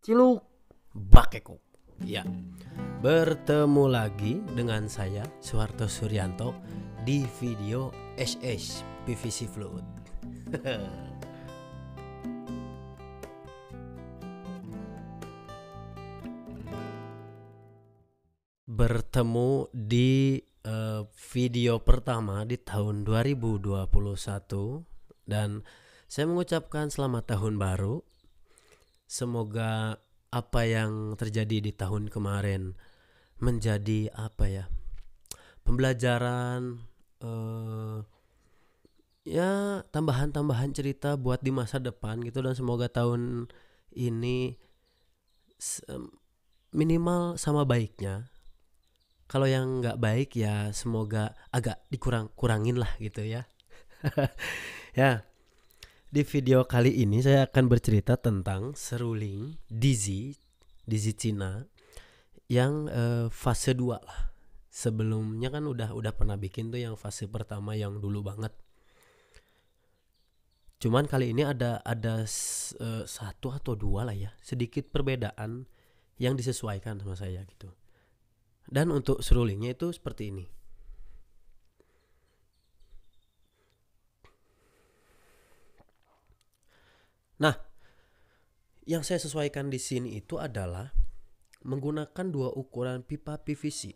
Ciluk Bakeko. Ya. Bertemu lagi dengan saya Suharto Suryanto di video SS PVC Fluid. Bertemu di uh, video pertama di tahun 2021 dan saya mengucapkan selamat tahun baru Semoga apa yang terjadi di tahun kemarin menjadi apa ya? Pembelajaran uh, ya tambahan-tambahan cerita buat di masa depan gitu dan semoga tahun ini minimal sama baiknya kalau yang nggak baik ya semoga agak dikurang kurangin lah gitu ya ya di video kali ini saya akan bercerita tentang seruling Dizzy, Dizzy Cina yang uh, fase 2 lah. Sebelumnya kan udah udah pernah bikin tuh yang fase pertama yang dulu banget. Cuman kali ini ada ada uh, satu atau dua lah ya, sedikit perbedaan yang disesuaikan sama saya gitu. Dan untuk serulingnya itu seperti ini. Nah, yang saya sesuaikan di sini itu adalah menggunakan dua ukuran pipa PVC eh,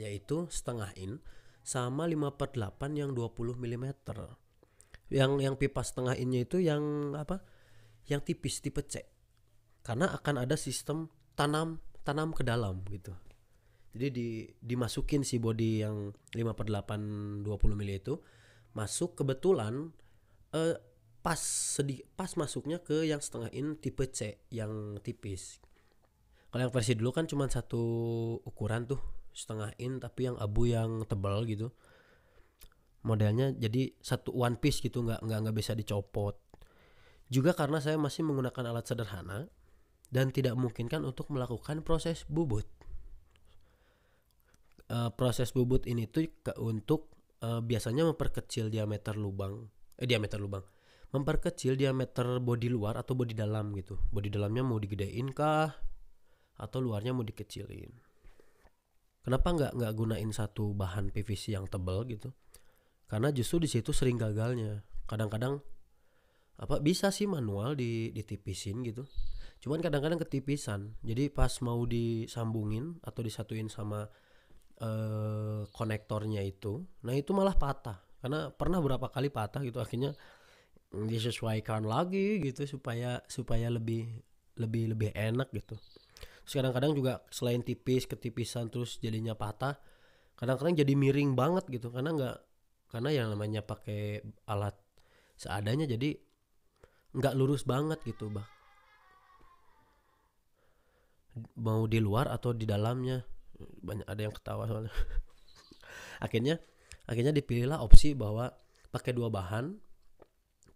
yaitu setengah in sama 5 per 8 yang 20 mm yang yang pipa setengah innya itu yang apa yang tipis tipe C karena akan ada sistem tanam tanam ke dalam gitu jadi di dimasukin si body yang 5 per 8 20 mm itu masuk kebetulan eh, pas sedi pas masuknya ke yang setengah in tipe C yang tipis kalau yang versi dulu kan cuma satu ukuran tuh setengah in tapi yang abu yang tebal gitu modelnya jadi satu one piece gitu nggak nggak nggak bisa dicopot juga karena saya masih menggunakan alat sederhana dan tidak mungkin kan untuk melakukan proses bubut e, proses bubut ini tuh ke, untuk e, biasanya memperkecil diameter lubang eh diameter lubang memperkecil diameter body luar atau body dalam gitu. Body dalamnya mau digedein kah atau luarnya mau dikecilin. Kenapa nggak nggak gunain satu bahan PVC yang tebal gitu? Karena justru di situ sering gagalnya. Kadang-kadang apa bisa sih manual di ditipisin gitu. Cuman kadang-kadang ketipisan. Jadi pas mau disambungin atau disatuin sama eh, konektornya itu, nah itu malah patah. Karena pernah berapa kali patah gitu akhirnya disesuaikan lagi gitu supaya supaya lebih lebih lebih enak gitu terus kadang-kadang juga selain tipis ketipisan terus jadinya patah kadang-kadang jadi miring banget gitu karena nggak karena yang namanya pakai alat seadanya jadi nggak lurus banget gitu bah mau di luar atau di dalamnya banyak ada yang ketawa soalnya akhirnya akhirnya dipilihlah opsi bahwa pakai dua bahan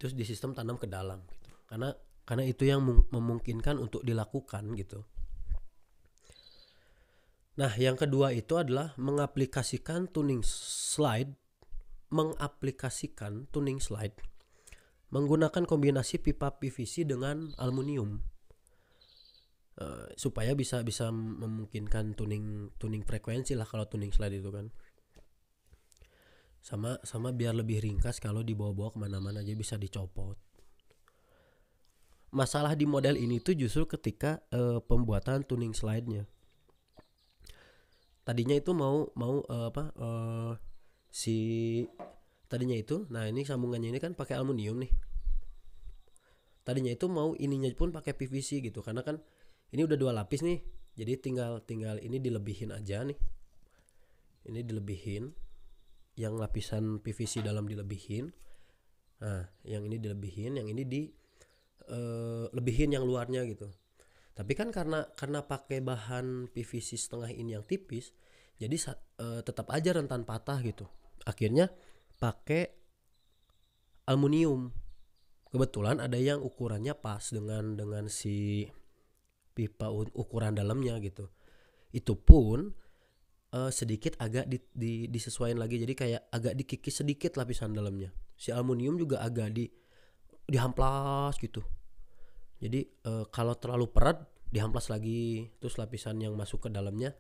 terus di sistem tanam ke dalam gitu karena karena itu yang memungkinkan untuk dilakukan gitu nah yang kedua itu adalah mengaplikasikan tuning slide mengaplikasikan tuning slide menggunakan kombinasi pipa PVC dengan aluminium uh, supaya bisa bisa memungkinkan tuning tuning frekuensi lah kalau tuning slide itu kan sama sama biar lebih ringkas kalau dibawa-bawa kemana-mana aja bisa dicopot masalah di model ini tuh justru ketika e, pembuatan tuning slide-nya tadinya itu mau mau e, apa e, si tadinya itu nah ini sambungannya ini kan pakai aluminium nih tadinya itu mau ininya pun pakai PVC gitu karena kan ini udah dua lapis nih jadi tinggal tinggal ini dilebihin aja nih ini dilebihin yang lapisan PVC dalam dilebihin nah yang ini dilebihin yang ini di uh, lebihin yang luarnya gitu tapi kan karena karena pakai bahan PVC setengah ini yang tipis jadi uh, tetap aja rentan patah gitu akhirnya pakai aluminium kebetulan ada yang ukurannya pas dengan dengan si pipa ukuran dalamnya gitu itu pun uh, sedikit agak di, di, disesuaikan lagi jadi kayak agak dikikis sedikit lapisan dalamnya si aluminium juga agak di dihamplas gitu jadi uh, kalau terlalu perat dihamplas lagi terus lapisan yang masuk ke dalamnya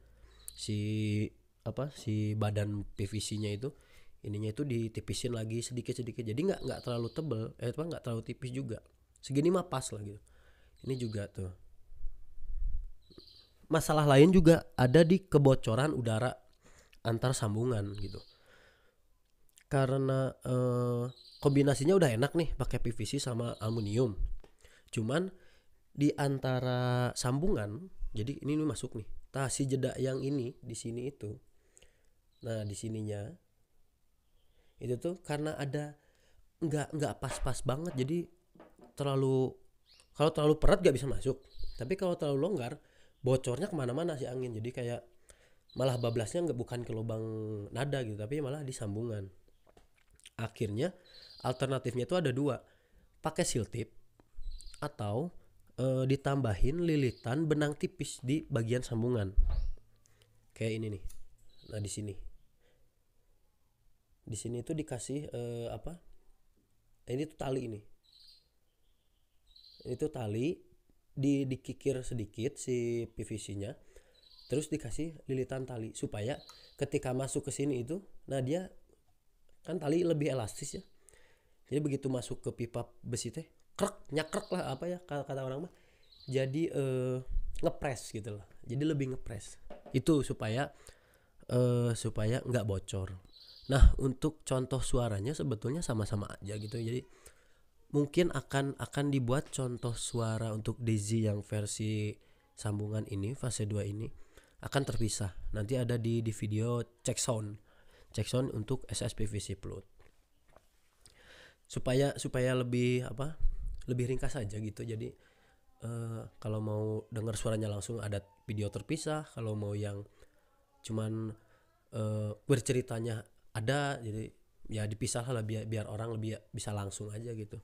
si apa si badan PVC-nya itu ininya itu ditipisin lagi sedikit sedikit jadi nggak nggak terlalu tebel eh itu nggak terlalu tipis juga segini mah pas lah gitu ini juga tuh masalah lain juga ada di kebocoran udara antar sambungan gitu karena eh, kombinasinya udah enak nih pakai PVC sama aluminium cuman di antara sambungan jadi ini, ini masuk nih tasi jeda yang ini di sini itu nah di sininya itu tuh karena ada nggak nggak pas-pas banget jadi terlalu kalau terlalu perat gak bisa masuk tapi kalau terlalu longgar bocornya kemana-mana si angin jadi kayak malah bablasnya nggak bukan ke lubang nada gitu tapi malah di sambungan akhirnya alternatifnya itu ada dua pakai siltip atau e, ditambahin lilitan benang tipis di bagian sambungan kayak ini nih nah di sini di sini itu dikasih e, apa ini tuh tali ini itu tali di dikikir sedikit si PVC-nya terus dikasih lilitan tali supaya ketika masuk ke sini itu nah dia kan tali lebih elastis ya jadi begitu masuk ke pipa besi teh krek nyakrek lah apa ya kata orang mah jadi eh, ngepres gitu lah jadi lebih ngepres itu supaya eh, supaya nggak bocor nah untuk contoh suaranya sebetulnya sama-sama aja gitu ya. jadi mungkin akan akan dibuat contoh suara untuk Daisy yang versi sambungan ini fase 2 ini akan terpisah. Nanti ada di di video check sound. Check sound untuk SSPVC plot Supaya supaya lebih apa? Lebih ringkas aja gitu. Jadi uh, kalau mau dengar suaranya langsung ada video terpisah, kalau mau yang cuman uh, berceritanya ada jadi ya dipisah lah biar biar orang lebih bisa langsung aja gitu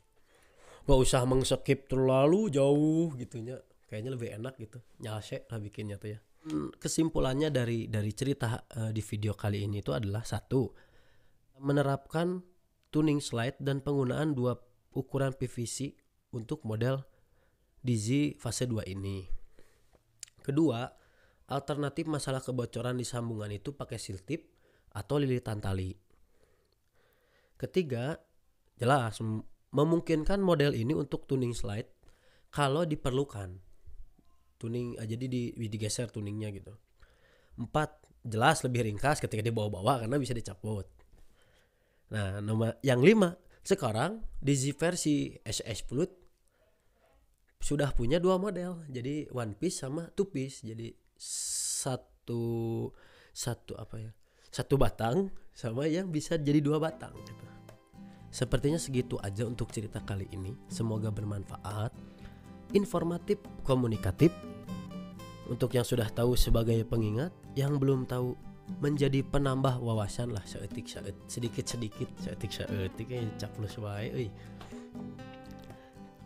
nggak usah mengskip terlalu jauh gitunya kayaknya lebih enak gitu nyase lah bikinnya tuh ya hmm, kesimpulannya dari dari cerita uh, di video kali ini itu adalah satu menerapkan tuning slide dan penggunaan dua ukuran PVC untuk model DZ fase 2 ini. Kedua, alternatif masalah kebocoran di sambungan itu pakai siltip atau lilitan tali. Ketiga, jelas memungkinkan model ini untuk tuning slide kalau diperlukan. Tuning ah, jadi di, digeser tuningnya gitu. empat Jelas lebih ringkas ketika dibawa-bawa karena bisa dicabut. Nah, nomor yang lima sekarang di Z versi SS Plus sudah punya dua model. Jadi one piece sama two piece. Jadi satu satu apa ya? Satu batang sama yang bisa jadi dua batang gitu. Sepertinya segitu aja untuk cerita kali ini. Semoga bermanfaat, informatif, komunikatif. Untuk yang sudah tahu sebagai pengingat, yang belum tahu menjadi penambah wawasan lah seetik seet, sedikit sedikit seetik seetik eh, cak caplus wae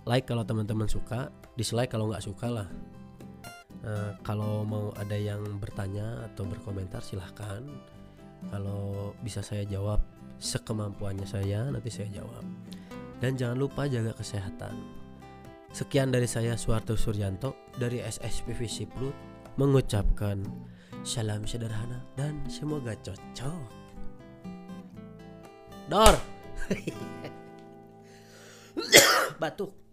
like kalau teman-teman suka dislike kalau nggak suka lah uh, kalau mau ada yang bertanya atau berkomentar silahkan kalau bisa saya jawab sekemampuannya saya, nanti saya jawab. Dan jangan lupa jaga kesehatan. Sekian dari saya Suwarto Suryanto dari SSPV Siplut mengucapkan salam sederhana dan semoga cocok. Dor. Batuk.